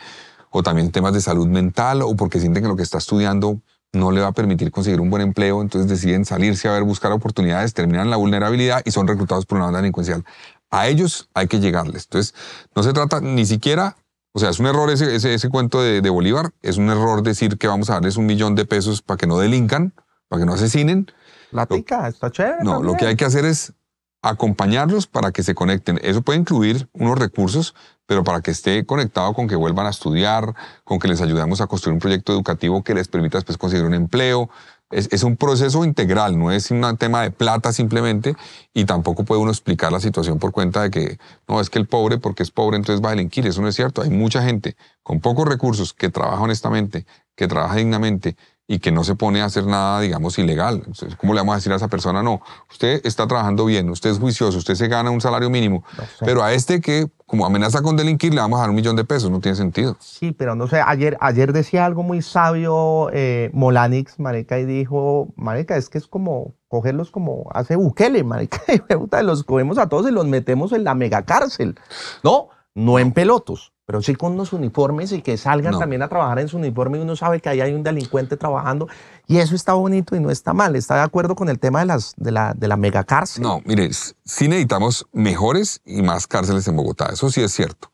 o también temas de salud mental, o porque sienten que lo que está estudiando no le va a permitir conseguir un buen empleo, entonces deciden salirse a ver, buscar oportunidades, terminan la vulnerabilidad y son reclutados por una banda delincuencial. A ellos hay que llegarles. Entonces, no se trata ni siquiera, o sea, es un error ese, cuento de, Bolívar, es un error decir que vamos a darles un millón de pesos para que no delincan, para que no asesinen. La tica, está chévere. No, lo que hay que hacer es acompañarlos para que se conecten. Eso puede incluir unos recursos, pero para que esté conectado con que vuelvan a estudiar, con que les ayudemos a construir un proyecto educativo que les permita después pues, conseguir un empleo. Es, un proceso integral, no es un tema de plata simplemente, y tampoco puede uno explicar la situación por cuenta de que no es que el pobre, porque es pobre, entonces va a delinquir. Eso no es cierto. Hay mucha gente con pocos recursos que trabaja honestamente, que trabaja dignamente, y que no se pone a hacer nada, digamos, ilegal. Entonces, ¿Cómo le vamos a decir a esa persona, no, usted está trabajando bien, usted es juicioso, usted se gana un salario mínimo, pero a este que como amenaza con delinquir le vamos a dar un millón de pesos, no tiene sentido. Sí, pero no sé, ayer, ayer decía algo muy sabio eh, Molanix, Marica, y dijo, Marica, es que es como cogerlos como hace Bukele, Marica, y los cogemos a todos y los metemos en la megacárcel, ¿no? no en pelotos, pero sí con unos uniformes y que salgan también a trabajar en su uniforme y uno sabe que ahí hay un delincuente trabajando. Y eso está bonito y no está mal. ¿Está de acuerdo con el tema de, las, de, la, de la megacárcel? No, mire, sí necesitamos mejores y más cárceles en Bogotá. Eso sí es cierto.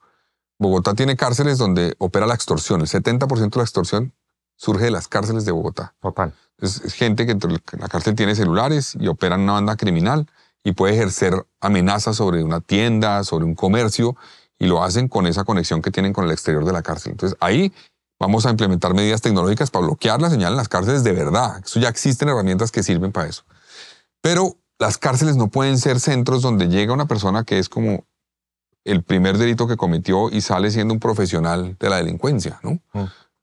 Bogotá tiene cárceles donde opera la extorsión. El 70% de la extorsión surge de las cárceles de Bogotá. Total. Es, gente que la cárcel tiene celulares y opera una banda criminal y puede ejercer amenazas sobre una tienda, sobre un comercio y lo hacen con esa conexión que tienen con el exterior de la cárcel. Entonces ahí vamos a implementar medidas tecnológicas para bloquear la señal en las cárceles de verdad. Eso ya existen herramientas que sirven para eso. Pero las cárceles no pueden ser centros donde llega una persona que es como el primer delito que cometió y sale siendo un profesional de la delincuencia, ¿no?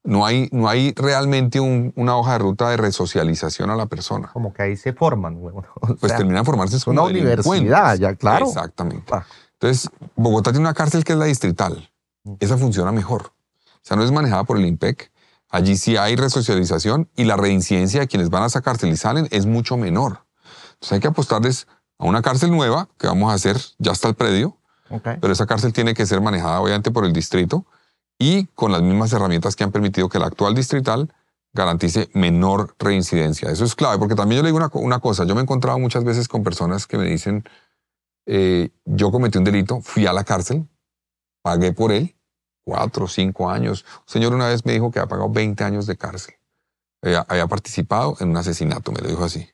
No hay, no hay realmente una hoja de ruta de resocialización a la persona. Como que ahí se forman, Pues terminan formarse como una universidad, ya claro. Exactamente. Ah. Entonces, Bogotá tiene una cárcel que es la distrital. Esa funciona mejor. O sea, no es manejada por el IMPEC. Allí sí hay resocialización y la reincidencia de quienes van a esa cárcel y salen es mucho menor. Entonces hay que apostarles a una cárcel nueva que vamos a hacer, ya está el predio, pero esa cárcel tiene que ser manejada obviamente por el distrito y con las mismas herramientas que han permitido que la actual distrital garantice menor reincidencia. Eso es clave, porque también yo le digo una, una cosa, yo me he encontrado muchas veces con personas que me dicen, eh, yo cometí un delito, fui a la cárcel, pagué por él cuatro, o cinco años. Un señor una vez me dijo que había pagado 20 años de cárcel. Eh, había participado en un asesinato, me lo dijo así.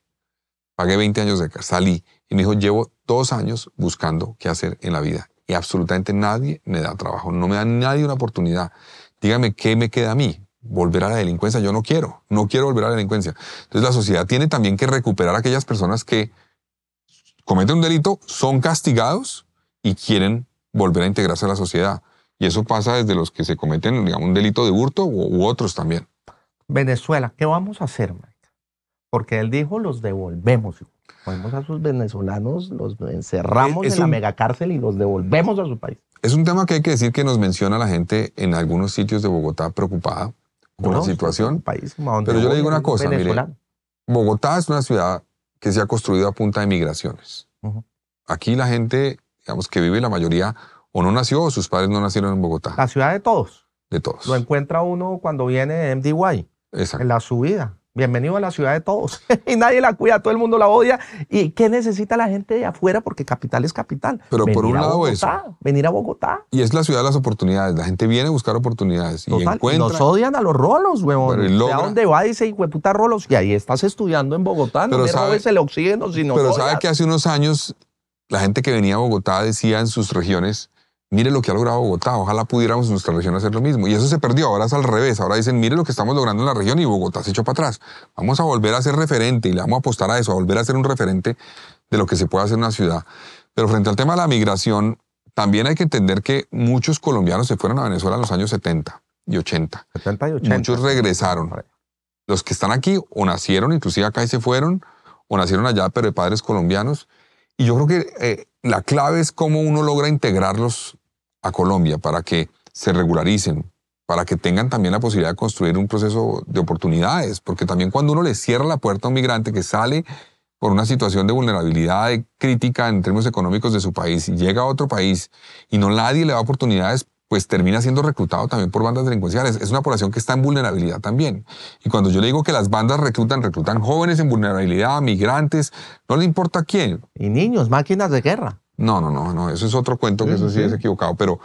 Pagué 20 años de cárcel, salí y me dijo, llevo dos años buscando qué hacer en la vida y absolutamente nadie me da trabajo, no me da nadie una oportunidad. Dígame, ¿qué me queda a mí? Volver a la delincuencia, yo no quiero, no quiero volver a la delincuencia. Entonces la sociedad tiene también que recuperar a aquellas personas que cometen un delito, son castigados y quieren volver a integrarse a la sociedad. Y eso pasa desde los que se cometen, digamos, un delito de hurto u, otros también. Venezuela, ¿qué vamos a hacer, Mike? Porque él dijo, los devolvemos. Ponemos a sus venezolanos, los encerramos en la megacárcel y los devolvemos a su país. Es un tema que hay que decir que nos menciona la gente en algunos sitios de Bogotá preocupada por la situación. Pero yo le digo una cosa, mire, Bogotá es una ciudad que se ha construido a punta de migraciones. Aquí la gente, digamos, que vive la mayoría o no nació o sus padres no nacieron en Bogotá. La ciudad de todos. De todos. Lo encuentra uno cuando viene de MDY. Exacto. En la subida. Bienvenido a la ciudad de todos. y nadie la cuida, todo el mundo la odia. ¿Y qué necesita la gente de afuera? Porque capital es capital. Pero por un lado es. Venir a Bogotá. Y es la ciudad de las oportunidades. La gente viene a buscar oportunidades y nos odian a los rolos, huevón. a dónde va dice, hijo puta rolos. Y ahí estás estudiando en Bogotá. No pero el oxígeno Pero sabe que hace unos años la gente que venía a Bogotá decía en sus regiones mire lo que ha logrado Bogotá, ojalá pudiéramos en nuestra región hacer lo mismo. Y eso se perdió, ahora es al revés, ahora dicen, mire lo que estamos logrando en la región y Bogotá se echó para atrás. Vamos a volver a ser referente y le vamos a apostar a eso, a volver a ser un referente de lo que se puede hacer en una ciudad. Pero frente al tema de la migración, también hay que entender que muchos colombianos se fueron a Venezuela en los años 70 y 80. 70 y 80. Muchos regresaron. Los que están aquí o nacieron, inclusive acá y se fueron, o nacieron allá, pero de padres colombianos. Y yo creo que eh, la clave es cómo uno logra integrarlos Colombia para que se regularicen, para que tengan también la posibilidad de construir un proceso de oportunidades, porque también cuando uno le cierra la puerta a un migrante que sale por una situación de vulnerabilidad crítica en términos económicos de su país y llega a otro país y no nadie le da oportunidades, pues termina siendo reclutado también por bandas delincuenciales. Es una población que está en vulnerabilidad también. Y cuando yo le digo que las bandas reclutan, reclutan jóvenes en vulnerabilidad, migrantes, no le importa quién. Y niños, máquinas de guerra. No, no, no, no, eso es otro cuento que eso sí, es equivocado, pero,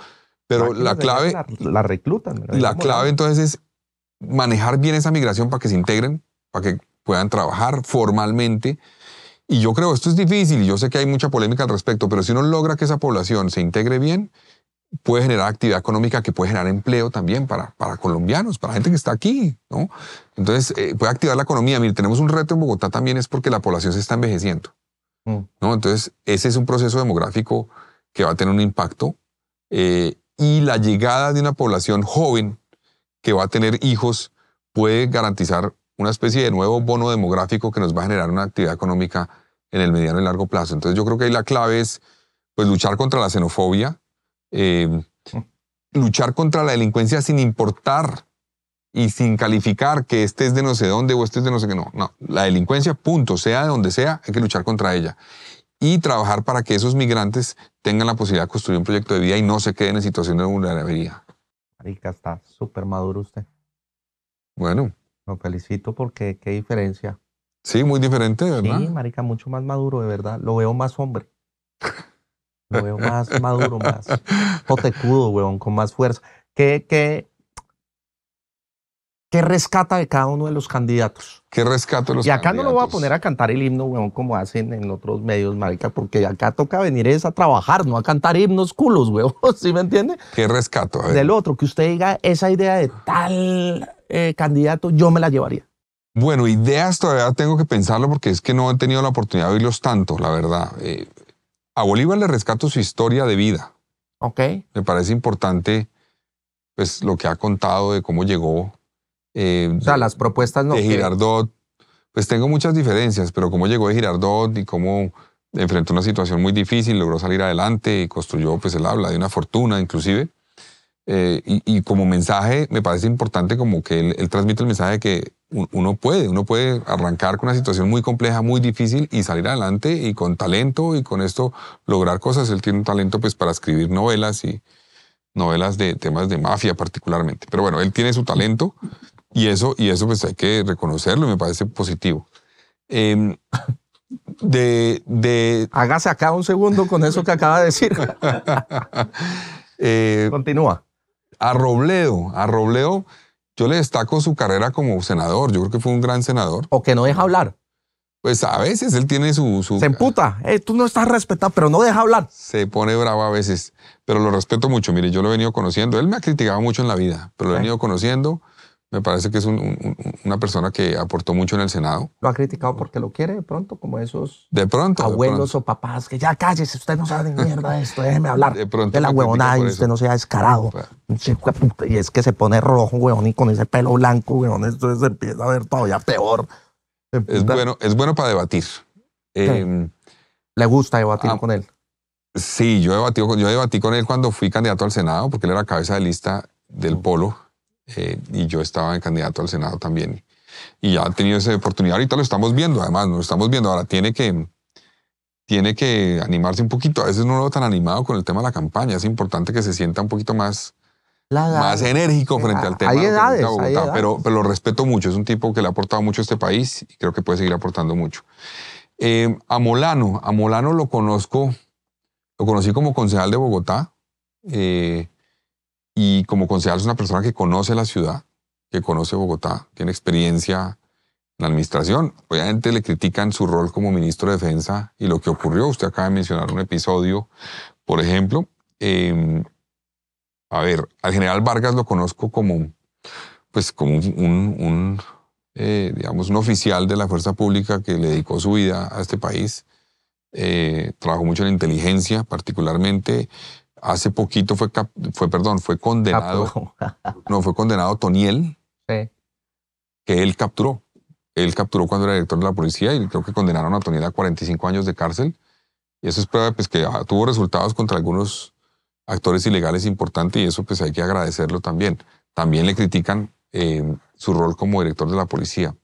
pero la clave... La, reclutan. La, la clave entonces es manejar bien esa migración para que se integren, para que puedan trabajar formalmente. Y yo creo, esto es difícil y yo sé que hay mucha polémica al respecto, pero si uno logra que esa población se integre bien, puede generar actividad económica que puede generar empleo también para, para colombianos, para gente que está aquí, ¿no? Entonces, eh, puede activar la economía. Mire, tenemos un reto en Bogotá también es porque la población se está envejeciendo. Mm. Entonces, ese es un proceso demográfico que va a tener un impacto. Eh, y la llegada de una población joven que va a tener hijos puede garantizar una especie de nuevo bono demográfico que nos va a generar una actividad económica en el mediano y largo plazo. Entonces yo creo que ahí la clave es pues, luchar contra la xenofobia, eh, mm. luchar contra la delincuencia sin importar y sin calificar que este es de no sé dónde o este es de no sé qué. No, no. La delincuencia, punto, sea de donde sea, hay que luchar contra ella. Y trabajar para que esos migrantes tengan la posibilidad de construir un proyecto de vida y no se queden en situación de vulnerabilidad. Marica, está súper maduro usted. Bueno. Lo felicito porque qué diferencia. Sí, muy diferente, ¿verdad? Sí, marica, mucho más maduro, de verdad. Lo veo más hombre. Lo veo más maduro, más potecudo, weón, con más fuerza. ¿Qué, qué, ¿Qué rescata de cada uno de los candidatos? ¿Qué rescato de los candidatos? Y acá no lo voy a poner a cantar el himno, weón, como hacen en otros medios, marica, porque acá toca venir es a trabajar, no a cantar himnos culos, weón, ¿sí me entiende? ¿Qué rescato? Del otro, que usted diga, esa idea de tal eh, candidato, yo me la llevaría. Bueno, ideas todavía tengo que pensarlo porque es que no he tenido la oportunidad de oírlos tanto, la verdad. Eh, a Bolívar le rescato su historia de vida. Ok. Me parece importante, pues, lo que ha contado de cómo llegó eh, las propuestas no. De Girardot, pues tengo muchas diferencias, pero cómo llegó de Girardot y cómo enfrentó una situación muy difícil, logró salir adelante y construyó, pues él habla de una fortuna inclusive. Eh, y, como mensaje me parece importante como que él, transmite el mensaje de que uno puede, uno puede arrancar con una situación muy compleja, muy difícil y salir adelante y con talento y con esto lograr cosas. Él tiene un talento pues para escribir novelas y novelas de temas de mafia particularmente. Pero bueno, él tiene su talento y eso, y eso pues hay que reconocerlo, me parece positivo. Em, de, Hágase acá un segundo con eso que acaba de decir. Eh, Continúa. A Robledo, a Robledo, yo le destaco su carrera como senador. Yo creo que fue un gran senador. O que no deja hablar. Pues a veces él tiene su... su... Se emputa. Eh, tú no estás respetado, pero no deja hablar. Se pone bravo a veces, pero lo respeto mucho. Mire, yo lo he venido conociendo. Él me ha criticado mucho en la vida, pero lo he venido conociendo. Me parece que es una persona que aportó mucho en el Senado. Lo ha criticado porque lo quiere de pronto, como esos abuelos o papás que ya cállese, usted no sabe ni mierda de esto, déjeme hablar de, la huevonada y usted no sea descarado. Y es que se pone rojo, huevón, y con ese pelo blanco, huevón, entonces se empieza a ver todavía peor. Es bueno, es bueno para debatir. Eh, ¿Le gusta debatir ah, con él? Sí, yo, debatí, yo debatí con él cuando fui candidato al Senado, porque él era cabeza de lista del mm. polo eh, y yo estaba en candidato al Senado también. Y ya ha tenido esa oportunidad, ahorita lo estamos viendo, además, lo estamos viendo. Ahora tiene que, tiene que animarse un poquito. A veces no lo veo tan animado con el tema de la campaña. Es importante que se sienta un poquito más, más enérgico frente al ah, tema. Hay Bogotá, Pero, pero lo respeto mucho. Es un tipo que le ha aportado mucho a este país y creo que puede seguir aportando mucho. Eh, a Molano, a Molano lo conozco, lo conocí como concejal de Bogotá. Eh, y como concejal es una persona que conoce la ciudad, que conoce Bogotá, tiene experiencia en la administración. Obviamente le critican su rol como ministro de Defensa y lo que ocurrió. Usted acaba de mencionar un episodio, por ejemplo. Em, a ver, al general Vargas lo conozco como, pues, como un, eh, digamos, un oficial de la fuerza pública que le dedicó su vida a este país. Eh, trabajó mucho en inteligencia, particularmente hace poquito fue, fue perdón, fue condenado. no, fue condenado Toniel, que él capturó. Él capturó cuando era director de la policía y creo que condenaron a Toniel a 45 años de cárcel. Y eso es prueba pues, que ah, tuvo resultados contra algunos actores ilegales importantes y eso pues hay que agradecerlo también. También le critican eh, su rol como director de la policía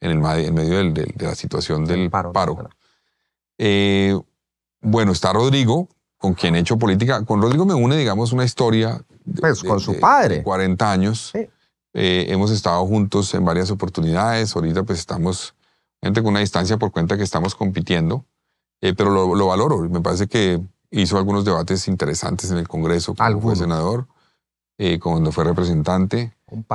en, el, medio de la situación del paro. Eh, bueno, está Rodrigo, con quien he hecho política. Con Rodrigo me une, digamos, una historia. Pues, con su padre. 40 años. Eh, hemos estado juntos en varias oportunidades. Ahorita, pues estamos, gente con una distancia por cuenta que estamos compitiendo. Eh, pero lo, valoro. Me parece que hizo algunos debates interesantes en el Congreso cuando fue senador, eh, cuando fue representante.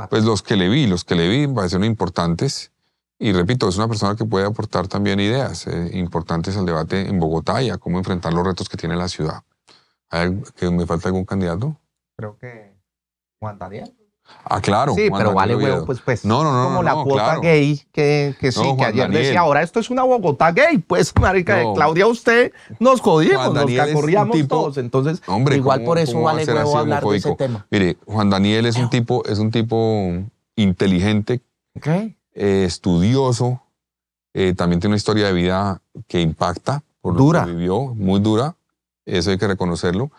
Pues los que le vi, los que le vi me parecieron importantes. Y repito, es una persona que puede aportar también ideas eh, importantes al debate en Bogotá y a cómo enfrentar los retos que tiene la ciudad. ¿Hay que ¿Me falta algún candidato? Creo que Juan Daniel. Ah, claro. Sí, pero vale pues, pues. No, no, no. Como la cuota gay que, que sí, que ayer decía, ahora esto es una Bogotá gay. Pues, marica, de Claudia, usted nos jodimos, Juan nos corríamos todos. Entonces, igual por eso vale huevo hablar de ese tema. Mire, Juan Daniel es un tipo, es un tipo inteligente. Ok. Eh, estudioso, eh, también tiene una historia de vida que impacta, por dura. Lo que vivió, muy dura, eso hay que reconocerlo.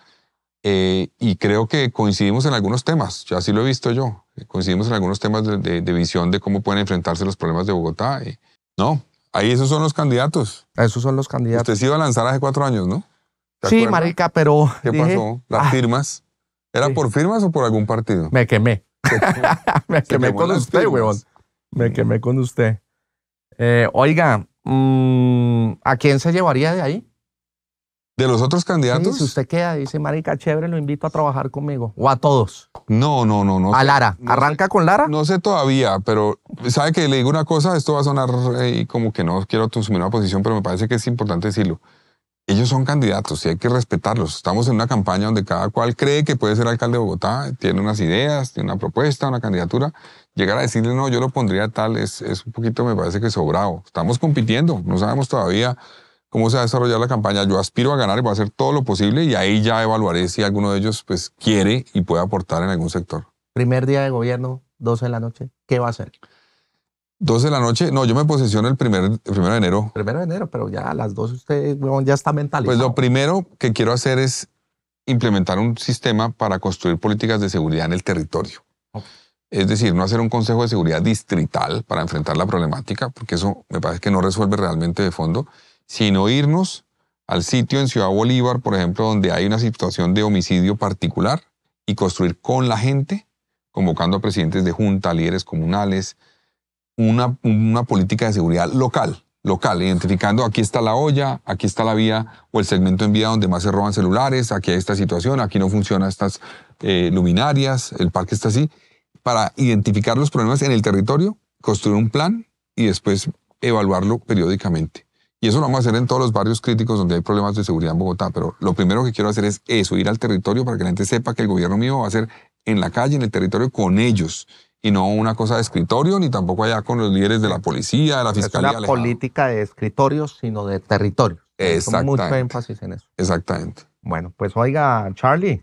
Eh, y creo que coincidimos en algunos temas, ya así lo he visto yo, coincidimos en algunos temas de, visión de cómo pueden enfrentarse los problemas de Bogotá. no, ahí esos son los candidatos. Esos son los candidatos. Usted se iba a lanzar hace cuatro años, ¿no? Sí, marica, pero... ¿Qué pasó? Las ah. firmas. ¿Era por firmas o por algún partido? Me quemé. me quemé con usted, weón me quemé con usted. Eh, oiga, mm, ¿a quién se llevaría de ahí? ¿De los otros candidatos? si usted queda, dice, marica, chévere, lo invito a trabajar conmigo. O a todos. No, no, no. no a Lara. ¿Arranca con Lara? No sé todavía, pero sabe que le digo una cosa, esto va a sonar eh, como que no quiero asumir una posición, pero me parece que es importante decirlo ellos son candidatos y hay que respetarlos. Estamos en una campaña donde cada cual cree que puede ser alcalde de Bogotá, tiene unas ideas, tiene una propuesta, una candidatura. Llegar a decirle, no, yo lo pondría tal, es, es un poquito, me parece que sobrado. Estamos compitiendo, no sabemos todavía cómo se va a desarrollar la campaña. Yo aspiro a ganar y voy a hacer todo lo posible y ahí ya evaluaré si alguno de ellos pues, quiere y puede aportar en algún sector. Primer día de gobierno, 12 de la noche, ¿qué va a hacer? ¿Dos de la noche. No, yo me posesiono el, primer, primero de enero. Primero de enero, pero ya a las dos ustedes ya está mentalizado. Pues lo primero que quiero hacer es implementar un sistema para construir políticas de seguridad en el territorio. Es decir, no hacer un consejo de seguridad distrital para enfrentar la problemática, porque eso me parece que no resuelve realmente de fondo, sino irnos al sitio en Ciudad Bolívar, por ejemplo, donde hay una situación de homicidio particular y construir con la gente, convocando a presidentes de junta, líderes comunales, una, política de seguridad local local, identificando aquí está la olla, aquí está la vía o el segmento en vía donde más se roban celulares, aquí hay esta situación, aquí no funcionan estas eh, luminarias, el parque está así, para identificar los problemas en el territorio, construir un plan y después evaluarlo periódicamente. Y eso lo vamos a hacer en todos los barrios críticos donde hay problemas de seguridad en Bogotá, pero lo primero que quiero hacer es eso, ir al territorio para que la gente sepa que el gobierno mío va a hacer en la calle, en el territorio, con ellos y no una cosa de escritorio, ni tampoco allá con los líderes de la policía, de la fiscalía. Es una política de escritorio, sino de territorio. Exactamente. Mucho énfasis en eso. Exactamente. Bueno, pues oiga, Charlie,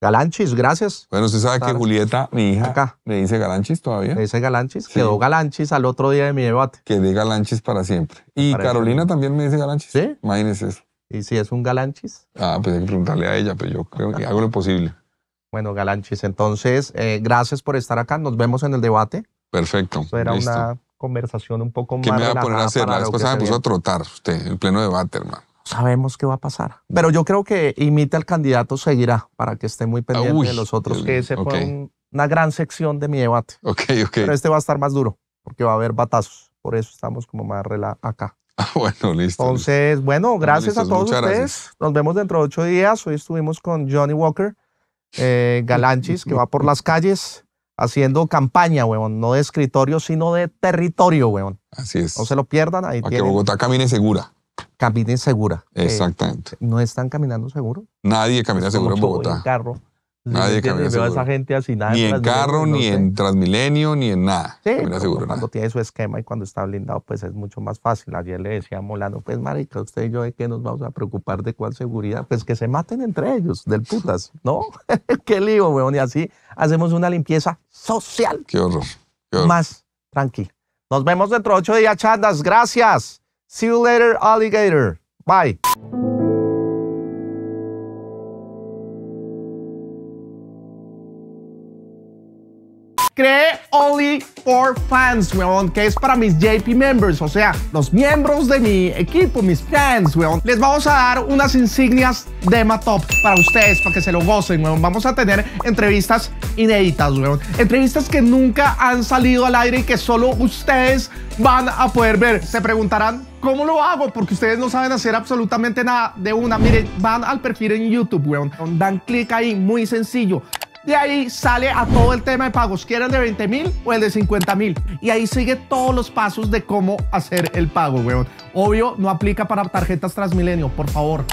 Galanchis, gracias. Bueno, usted sabe que Julieta, mi hija, acá. me dice Galanchis todavía. Me dice Galanchis, quedó Galanchis al otro día de mi debate. Quedé Galanchis para siempre. Y Carolina también me dice Galanchis. Sí. Imagínese eso. ¿Y si es un Galanchis? Ah, pues hay que preguntarle a ella, pero yo creo que hago lo posible. Bueno, Galanchis, entonces, eh, gracias por estar acá. Nos vemos en el debate. Perfecto. Esto era una conversación un poco más. ¿Qué me va a poner a hacer? La me puso a trotar usted en pleno debate, hermano. Sabemos qué va a pasar. Pero yo creo que imita al candidato, seguirá para que esté muy pendiente de los otros, que se fue una gran sección de mi debate. Ok, ok. Pero este va a estar más duro porque va a haber batazos. Por eso estamos como más rela acá. Ah, bueno, listo. Entonces, bueno, gracias a todos ustedes. Nos vemos dentro de ocho días. Hoy estuvimos con Johnny Walker eh, Galanchis, que va por las calles haciendo campaña, weón no de escritorio, sino de territorio, weón Así es. No se lo pierdan. Ahí que Bogotá camine segura. Camine segura. Eh. Exactamente. no están caminando seguro. Nadie camina seguro en Bogotá. carro. Nadie camina esa gente así, Ni en, carro, ni en Transmilenio, ni en nada. Sí, cuando, tiene su esquema y cuando está blindado, pues es mucho más fácil. Ayer le decía a Molano, pues marica, usted y yo, ¿de qué nos vamos a preocupar? ¿De cuál seguridad? Pues que se maten entre ellos, del putas, ¿no? qué lío, weón. Y así hacemos una limpieza social. Qué horror. Más tranquilo. Nos vemos dentro de ocho días, chandas. Gracias. See you later, alligator. Bye. creé Only for Fans, weón, que es para mis JP members, o sea, los miembros de mi equipo, mis fans, weón. Les vamos a dar unas insignias de Matop para ustedes, para que se lo gocen, weón. Vamos a tener entrevistas inéditas, weón. Entrevistas que nunca han salido al aire y que solo ustedes van a poder ver. Se preguntarán, ¿Cómo lo hago? Porque ustedes no saben hacer absolutamente nada de una. Miren, van al perfil en YouTube, weón. Dan clic ahí, muy sencillo. De ahí sale a todo el tema de pagos. el de 20 mil o el de 50 mil? Y ahí sigue todos los pasos de cómo hacer el pago, weón. Obvio, no aplica para tarjetas Transmilenio, por favor.